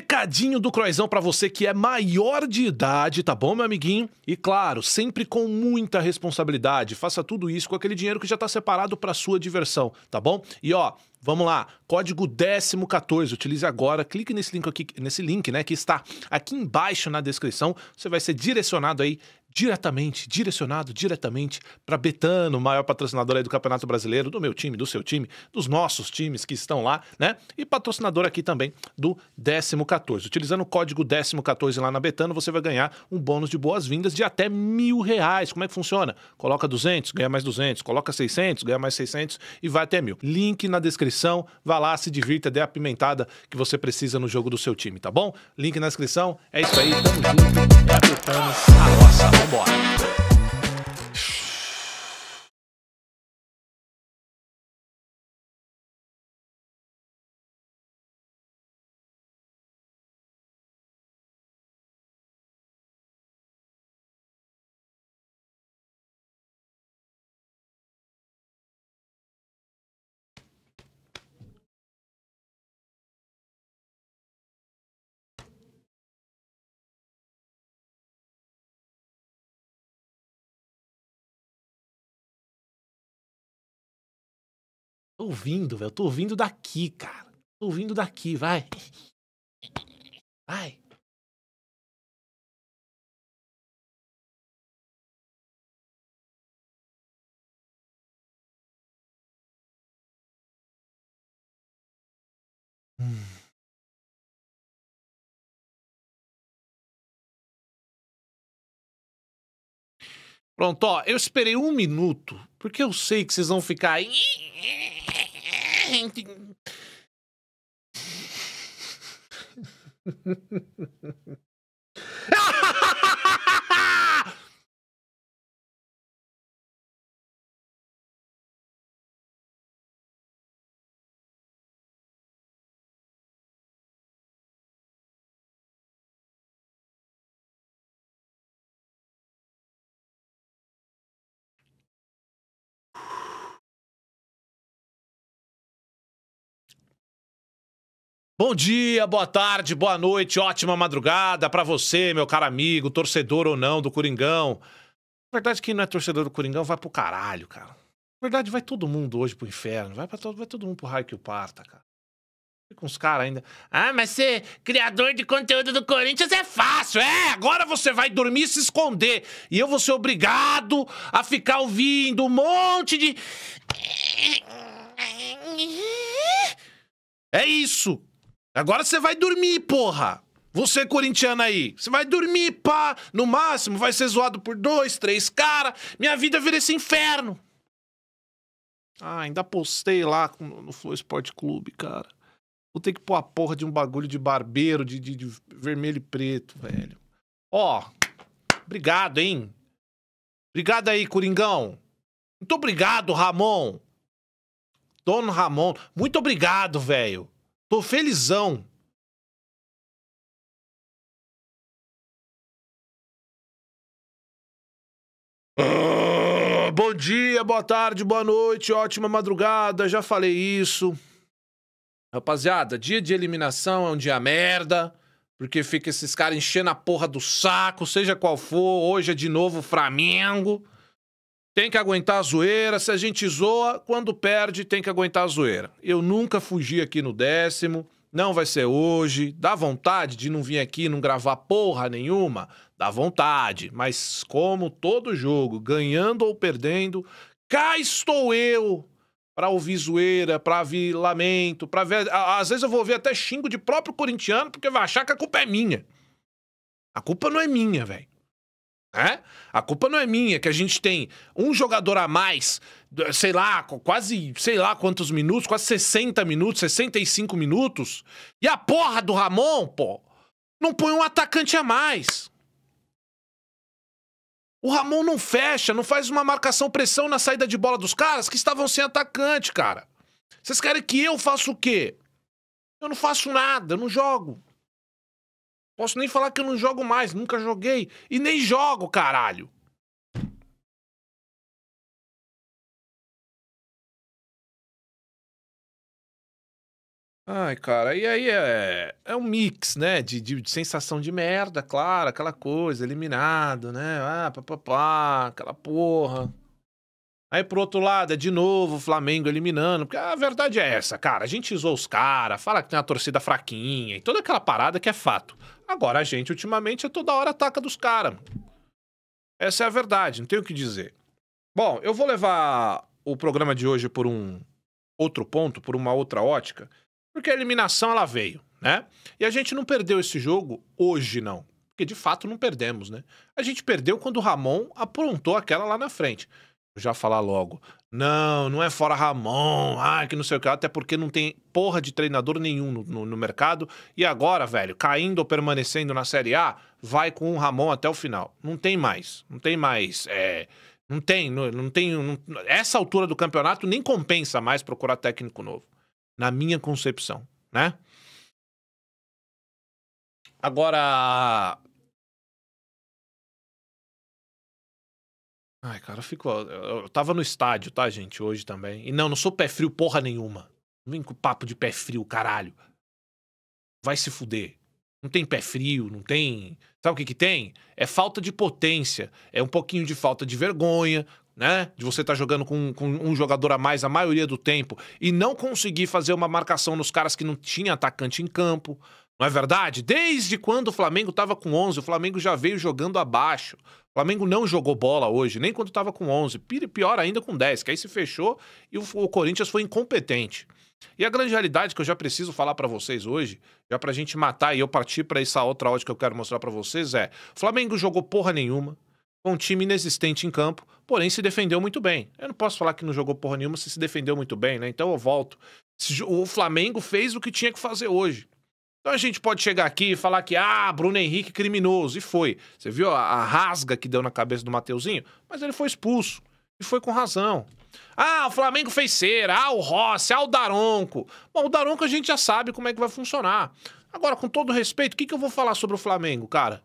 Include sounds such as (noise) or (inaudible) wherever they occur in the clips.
Recadinho do Croizão para você que é maior de idade, tá bom, meu amiguinho? E claro, sempre com muita responsabilidade. Faça tudo isso com aquele dinheiro que já tá separado para sua diversão, tá bom? E ó, Vamos lá, código 1014, utilize agora, clique nesse link aqui, nesse link, né, que está aqui embaixo na descrição. Você vai ser direcionado aí diretamente, direcionado diretamente para Betano, maior patrocinador do Campeonato Brasileiro, do meu time, do seu time, dos nossos times que estão lá, né? E patrocinador aqui também do 14. Utilizando o código 14 lá na Betano, você vai ganhar um bônus de boas-vindas de até mil reais. Como é que funciona? Coloca 200, ganha mais 200. Coloca 600, ganha mais 600 e vai até mil. Link na descrição, vá lá, se divirta, dê a pimentada que você precisa no jogo do seu time, tá bom? Link na descrição, é isso aí, tamo junto, é a Betano, a nossa Come on. Tô ouvindo, velho. Tô ouvindo daqui, cara. Tô ouvindo daqui, vai. Vai. Hum. Pronto, ó, eu esperei um minuto, porque eu sei que vocês vão ficar. painting. (laughs) Bom dia, boa tarde, boa noite, ótima madrugada para você, meu caro amigo, torcedor ou não do Coringão. Na verdade, é quem não é torcedor do Coringão vai pro caralho, cara. Na verdade, vai todo mundo hoje pro inferno, vai, pra todo, vai todo mundo pro raio que o parta, cara. Fica uns caras ainda. Ah, mas ser criador de conteúdo do Corinthians é fácil, é! Agora você vai dormir e se esconder. E eu vou ser obrigado a ficar ouvindo um monte de. É isso! Agora você vai dormir, porra! Você, corintiano aí, você vai dormir, pá! No máximo, vai ser zoado por dois, três cara. Minha vida vira esse inferno. Ah, ainda postei lá no Flow Esporte Clube, cara. Vou ter que pôr a porra de um bagulho de barbeiro, de, de, de vermelho e preto, velho. Ó, obrigado, hein? Obrigado aí, Coringão. Muito obrigado, Ramon. Dono Ramon. Muito obrigado, velho. Tô felizão. Ah, bom dia, boa tarde, boa noite, ótima madrugada, já falei isso. Rapaziada, dia de eliminação é um dia merda, porque fica esses caras enchendo a porra do saco, seja qual for, hoje é de novo Flamengo. Tem que aguentar a zoeira. Se a gente zoa, quando perde, tem que aguentar a zoeira. Eu nunca fugi aqui no décimo. Não vai ser hoje. Dá vontade de não vir aqui não gravar porra nenhuma? Dá vontade. Mas como todo jogo, ganhando ou perdendo, cá estou eu para ouvir zoeira, para ouvir lamento, para ver. Às vezes eu vou ouvir até xingo de próprio corintiano, porque vai achar que a culpa é minha. A culpa não é minha, velho. Né? A culpa não é minha, que a gente tem um jogador a mais, sei lá, quase, sei lá quantos minutos, quase 60 minutos, 65 minutos, e a porra do Ramon, pô, não põe um atacante a mais. O Ramon não fecha, não faz uma marcação-pressão na saída de bola dos caras que estavam sem atacante, cara. Vocês querem que eu faça o quê? Eu não faço nada, eu não jogo. Posso nem falar que eu não jogo mais, nunca joguei. E nem jogo, caralho. Ai, cara, e aí é, é um mix, né? De, de, de, sensação de merda, claro, aquela coisa, eliminado, né? Ah, papapá, aquela porra. Aí pro outro lado é de novo o Flamengo eliminando. Porque a verdade é essa, cara. A gente usou os caras, fala que tem uma torcida fraquinha e toda aquela parada que é fato. Agora a gente, ultimamente, é toda hora ataca dos caras. Essa é a verdade, não tenho o que dizer. Bom, eu vou levar o programa de hoje por um outro ponto, por uma outra ótica, porque a eliminação ela veio, né? E a gente não perdeu esse jogo hoje, não. Porque de fato não perdemos, né? A gente perdeu quando o Ramon aprontou aquela lá na frente já falar logo. Não, não é fora Ramon, ah, que não sei o que, até porque não tem porra de treinador nenhum no, no, no mercado. E agora, velho, caindo ou permanecendo na Série A, vai com o Ramon até o final. Não tem mais, não tem mais. É, não tem, não, não tem. Não, essa altura do campeonato nem compensa mais procurar técnico novo, na minha concepção, né? Agora, Ai, cara, eu fico. Eu, tava no estádio, tá, gente, hoje também. E não, não sou pé frio porra nenhuma. Não vem com papo de pé frio, caralho. Vai se fuder. Não tem pé frio, não tem. Sabe o que que tem? É falta de potência. É um pouquinho de falta de vergonha, né? De você estar tá jogando com, com, um jogador a mais a maioria do tempo e não conseguir fazer uma marcação nos caras que não tinha atacante em campo. Não é verdade? Desde quando o Flamengo estava com 11, o Flamengo já veio jogando abaixo. O Flamengo não jogou bola hoje, nem quando estava com 11. Pior ainda com 10, que aí se fechou e o Corinthians foi incompetente. E a grande realidade que eu já preciso falar para vocês hoje, já pra gente matar e eu partir para essa outra ótica que eu quero mostrar para vocês é: Flamengo jogou porra nenhuma, com um time inexistente em campo, porém se defendeu muito bem. Eu não posso falar que não jogou porra nenhuma se se defendeu muito bem, né? Então eu volto. O Flamengo fez o que tinha que fazer hoje. Então a gente pode chegar aqui e falar que, ah, Bruno Henrique criminoso. E foi. Você viu a, a rasga que deu na cabeça do Mateuzinho? Mas ele foi expulso. E foi com razão. Ah, o Flamengo fez cera. Ah, o Rossi. Ah, o Daronco. Bom, o Daronco a gente já sabe como é que vai funcionar. Agora, com todo respeito, o que, que eu vou falar sobre o Flamengo, cara?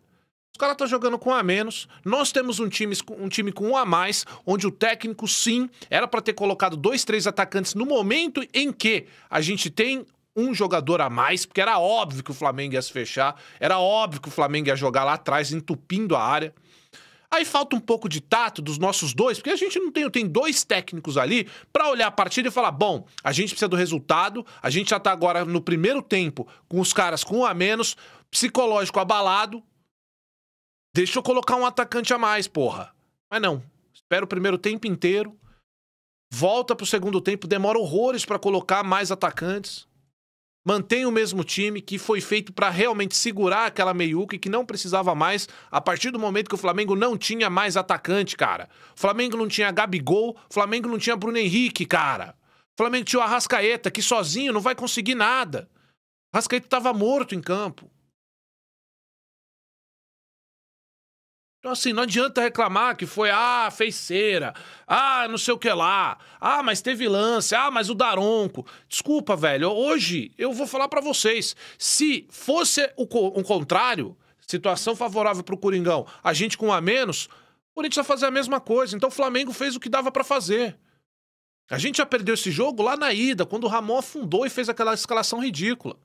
Os caras estão tá jogando com um a menos. Nós temos um time, um time com um a mais, onde o técnico, sim, era para ter colocado dois, três atacantes no momento em que a gente tem um jogador a mais, porque era óbvio que o Flamengo ia se fechar, era óbvio que o Flamengo ia jogar lá atrás, entupindo a área. Aí falta um pouco de tato dos nossos dois, porque a gente não tem, tem dois técnicos ali para olhar a partida e falar: bom, a gente precisa do resultado, a gente já tá agora no primeiro tempo com os caras com um a menos, psicológico abalado. Deixa eu colocar um atacante a mais, porra. Mas não. Espera o primeiro tempo inteiro, volta pro segundo tempo, demora horrores para colocar mais atacantes mantém o mesmo time que foi feito para realmente segurar aquela meiuca e que não precisava mais a partir do momento que o Flamengo não tinha mais atacante, cara. O Flamengo não tinha Gabigol, o Flamengo não tinha Bruno Henrique, cara. O Flamengo tinha o Arrascaeta, que sozinho não vai conseguir nada. O Arrascaeta estava morto em campo. Então, assim, não adianta reclamar que foi, ah, fez cera, ah, não sei o que lá, ah, mas teve lance, ah, mas o Daronco. Desculpa, velho, hoje eu vou falar para vocês, se fosse o, o contrário, situação favorável pro Coringão, a gente com um a menos, o Corinthians ia fazer a mesma coisa. Então o Flamengo fez o que dava para fazer. A gente já perdeu esse jogo lá na ida, quando o Ramon afundou e fez aquela escalação ridícula.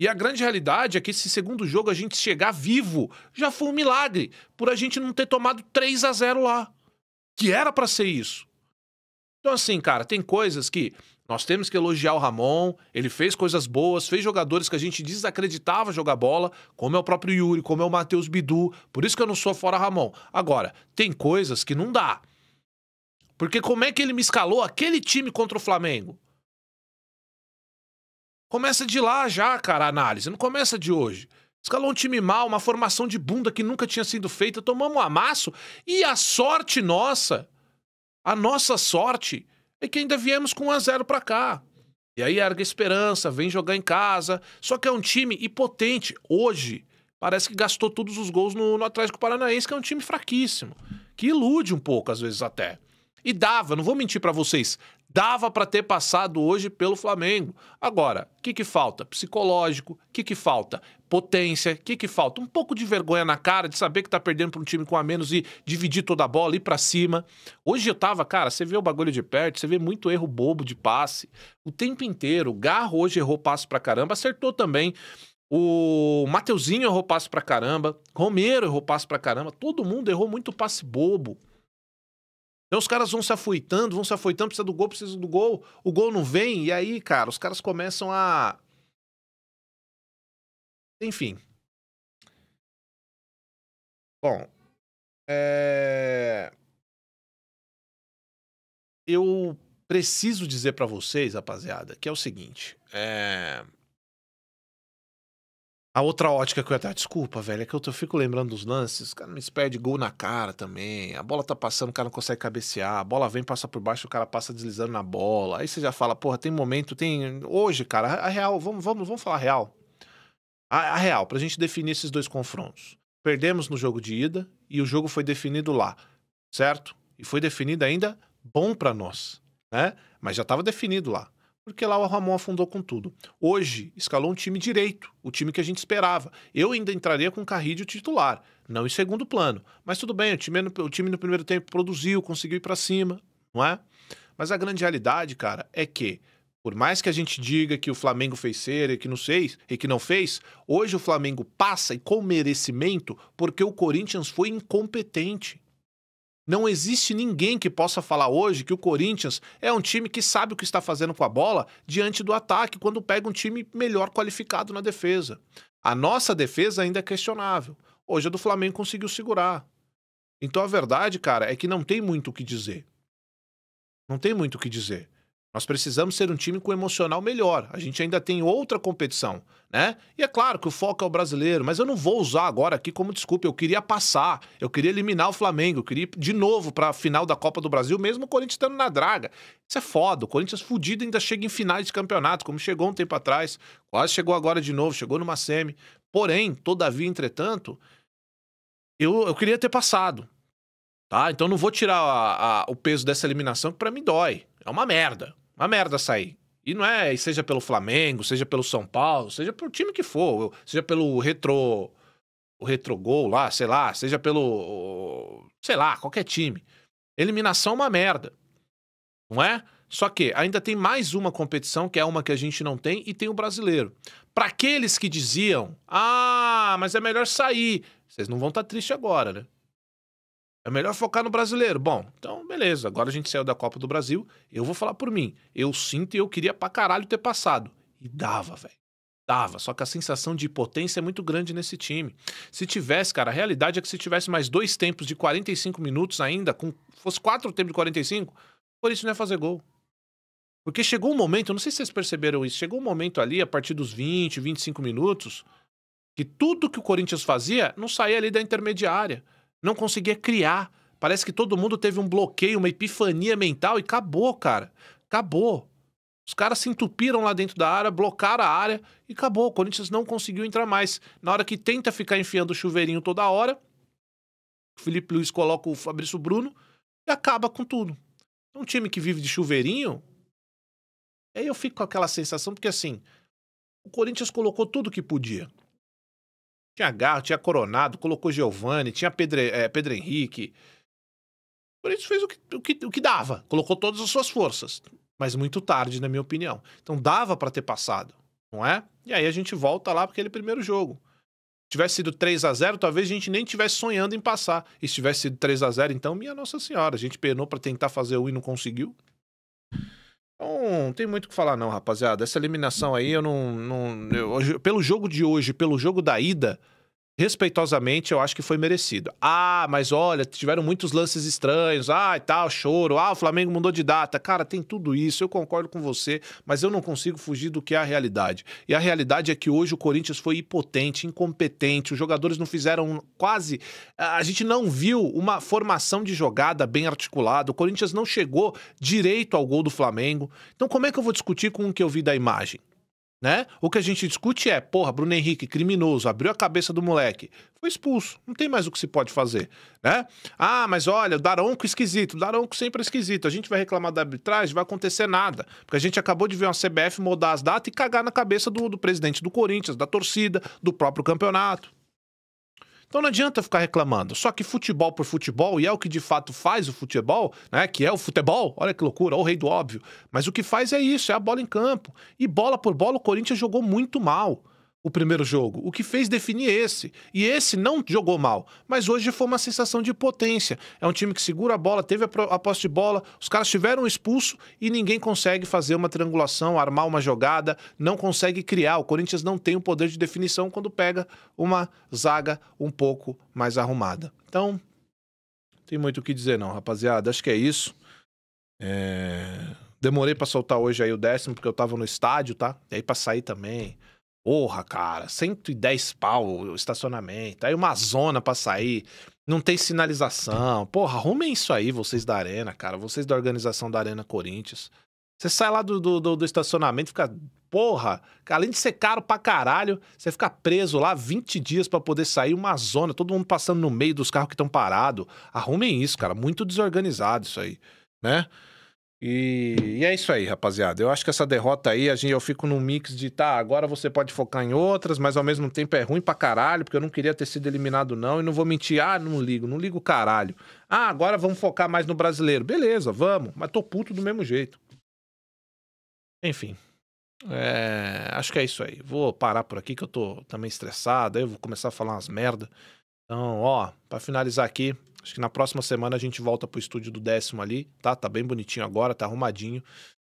E a grande realidade é que esse segundo jogo a gente chegar vivo já foi um milagre por a gente não ter tomado 3 a 0 lá, que era para ser isso. Então assim, cara, tem coisas que nós temos que elogiar o Ramon, ele fez coisas boas, fez jogadores que a gente desacreditava jogar bola, como é o próprio Yuri, como é o Matheus Bidu, por isso que eu não sou fora Ramon. Agora, tem coisas que não dá. Porque como é que ele me escalou aquele time contra o Flamengo? Começa de lá já, cara, a análise. Não começa de hoje. Escalou um time mal, uma formação de bunda que nunca tinha sido feita, tomamos um amasso. E a sorte nossa, a nossa sorte, é que ainda viemos com um a zero para cá. E aí erga esperança, vem jogar em casa. Só que é um time impotente. Hoje, parece que gastou todos os gols no, no Atlético Paranaense, que é um time fraquíssimo. Que ilude um pouco, às vezes até. E dava, não vou mentir para vocês, Dava para ter passado hoje pelo Flamengo. Agora, o que, que falta? Psicológico, o que, que falta? Potência, o que, que falta? Um pouco de vergonha na cara de saber que tá perdendo para um time com a menos e dividir toda a bola, ir para cima. Hoje eu tava, cara, você vê o bagulho de perto, você vê muito erro bobo de passe. O tempo inteiro, o Garro hoje errou passe pra caramba, acertou também. O Mateuzinho errou passe pra caramba, Romero errou passe pra caramba, todo mundo errou muito passe bobo. Então os caras vão se afoitando, vão se afoitando, precisa do gol, precisa do gol, o gol não vem, e aí, cara, os caras começam a. Enfim. Bom. É... Eu preciso dizer para vocês, rapaziada, que é o seguinte. É... A outra ótica que eu ia até. Desculpa, velho, é que eu, fico lembrando dos lances. O cara me de gol na cara também. A bola tá passando, o cara não consegue cabecear. A bola vem, passa por baixo, o cara passa deslizando na bola. Aí você já fala, porra, tem momento, tem. Hoje, cara, a real, vamos, vamos, vamos falar a real. A, a real, pra gente definir esses dois confrontos. Perdemos no jogo de ida e o jogo foi definido lá, certo? E foi definido ainda bom para nós, né? Mas já tava definido lá porque lá o Ramon afundou com tudo. Hoje, escalou um time direito, o time que a gente esperava. Eu ainda entraria com o Carrilho titular, não em segundo plano. Mas tudo bem, o time, no, o time no primeiro tempo produziu, conseguiu ir para cima, não é? Mas a grande realidade, cara, é que por mais que a gente diga que o Flamengo fez ser e que não fez, e que não fez, hoje o Flamengo passa e com merecimento porque o Corinthians foi incompetente. Não existe ninguém que possa falar hoje que o Corinthians é um time que sabe o que está fazendo com a bola diante do ataque, quando pega um time melhor qualificado na defesa. A nossa defesa ainda é questionável. Hoje a do Flamengo conseguiu segurar. Então a verdade, cara, é que não tem muito o que dizer. Não tem muito o que dizer. Nós precisamos ser um time com emocional melhor. A gente ainda tem outra competição, né? E é claro que o foco é o brasileiro, mas eu não vou usar agora aqui como desculpa. Eu queria passar, eu queria eliminar o Flamengo, eu queria ir de novo para a final da Copa do Brasil, mesmo o Corinthians estando na draga. Isso é foda. O Corinthians fudido ainda chega em finais de campeonato, como chegou um tempo atrás, quase chegou agora de novo, chegou numa semi. Porém, todavia, entretanto, eu, eu queria ter passado. Tá? Então não vou tirar a, a, o peso dessa eliminação, que pra mim dói. É uma merda. Uma merda sair. E não é, seja pelo Flamengo, seja pelo São Paulo, seja pelo time que for, seja pelo retro o retrogol lá, sei lá, seja pelo sei lá, qualquer time. Eliminação é uma merda. Não é? Só que ainda tem mais uma competição, que é uma que a gente não tem, e tem o brasileiro. Para aqueles que diziam, ah, mas é melhor sair, vocês não vão estar tá tristes agora, né? É melhor focar no brasileiro. Bom, então beleza, agora a gente saiu da Copa do Brasil. Eu vou falar por mim. Eu sinto e eu queria pra caralho ter passado. E dava, velho. Dava. Só que a sensação de potência é muito grande nesse time. Se tivesse, cara, a realidade é que se tivesse mais dois tempos de 45 minutos ainda, com fosse quatro tempos de 45, por isso não ia fazer gol. Porque chegou um momento, não sei se vocês perceberam isso, chegou um momento ali, a partir dos 20, 25 minutos, que tudo que o Corinthians fazia não saía ali da intermediária não conseguia criar. Parece que todo mundo teve um bloqueio, uma epifania mental e acabou, cara. Acabou. Os caras se entupiram lá dentro da área, bloquearam a área e acabou. O Corinthians não conseguiu entrar mais. Na hora que tenta ficar enfiando o chuveirinho toda hora, o Felipe Luiz coloca o Fabrício Bruno e acaba com tudo. Um time que vive de chuveirinho. Aí eu fico com aquela sensação, porque assim, o Corinthians colocou tudo que podia. Tinha Garro, tinha Coronado, colocou Giovanni, tinha Pedro, é, eh, Pedro Henrique. Por isso fez o que, o, que, o que dava, colocou todas as suas forças. Mas muito tarde, na minha opinião. Então dava para ter passado, não é? E aí a gente volta lá para aquele primeiro jogo. Se tivesse sido 3 a 0 talvez a gente nem estivesse sonhando em passar. E se tivesse sido 3 a 0 então, minha Nossa Senhora, a gente penou para tentar fazer o e não conseguiu. Então, não tem muito o que falar, não, rapaziada. Essa eliminação aí, eu não. não eu, pelo jogo de hoje, pelo jogo da ida, respeitosamente, eu acho que foi merecido. Ah, mas olha, tiveram muitos lances estranhos. Ah, e tal, choro. Ah, o Flamengo mudou de data. Cara, tem tudo isso, eu concordo com você, mas eu não consigo fugir do que é a realidade. E a realidade é que hoje o Corinthians foi impotente, incompetente, os jogadores não fizeram quase. A gente não viu uma formação de jogada bem articulada. O Corinthians não chegou direito ao gol do Flamengo. Então, como é que eu vou discutir com o que eu vi da imagem? né? O que a gente discute é, porra, Bruno Henrique, criminoso, abriu a cabeça do moleque, foi expulso, não tem mais o que se pode fazer, né? Ah, mas olha, o Daronco esquisito, o Daronco sempre é esquisito, a gente vai reclamar da arbitragem, vai acontecer nada, porque a gente acabou de ver uma CBF mudar as datas e cagar na cabeça do, do presidente do Corinthians, da torcida, do próprio campeonato. Então não adianta ficar reclamando. Só que futebol por futebol, e é o que de fato faz o futebol, né? Que é o futebol, olha que loucura, o rei do óbvio. Mas o que faz é isso, é a bola em campo. E bola por bola, o Corinthians jogou muito mal o primeiro jogo. O que fez definir esse. E esse não jogou mal, mas hoje foi uma sensação de potência. É um time que segura a bola, teve a posse de bola, os caras tiveram expulso e ninguém consegue fazer uma triangulação, armar uma jogada, não consegue criar. O Corinthians não tem o poder de definição quando pega uma zaga um pouco mais arrumada. Então, tem muito o que dizer não, rapaziada. Acho que é isso. É... Demorei para soltar hoje aí o décimo porque eu tava no estádio, tá? E aí para sair também. Porra, cara, 110 pau o estacionamento, aí uma zona pra sair, não tem sinalização. Porra, arrumem isso aí, vocês da Arena, cara, vocês da organização da Arena Corinthians. Você sai lá do, do, do, do estacionamento, fica. Porra, além de ser caro pra caralho, você fica preso lá 20 dias para poder sair uma zona, todo mundo passando no meio dos carros que estão parados. Arrumem isso, cara. Muito desorganizado isso aí, né? E, e, é isso aí, rapaziada. Eu acho que essa derrota aí, a gente, eu fico num mix de, tá, agora você pode focar em outras, mas ao mesmo tempo é ruim pra caralho, porque eu não queria ter sido eliminado, não, e não vou mentir, ah, não ligo, não ligo caralho. Ah, agora vamos focar mais no brasileiro. Beleza, vamos, mas tô puto do mesmo jeito. Enfim. É, acho que é isso aí. Vou parar por aqui que eu tô também estressado, aí eu vou começar a falar umas merdas então, ó, para finalizar aqui, acho que na próxima semana a gente volta pro estúdio do décimo ali, tá? Tá bem bonitinho agora, tá arrumadinho.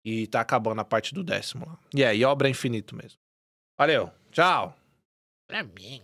E tá acabando a parte do décimo lá. E é, e obra é infinito mesmo. Valeu, tchau! Pra mim.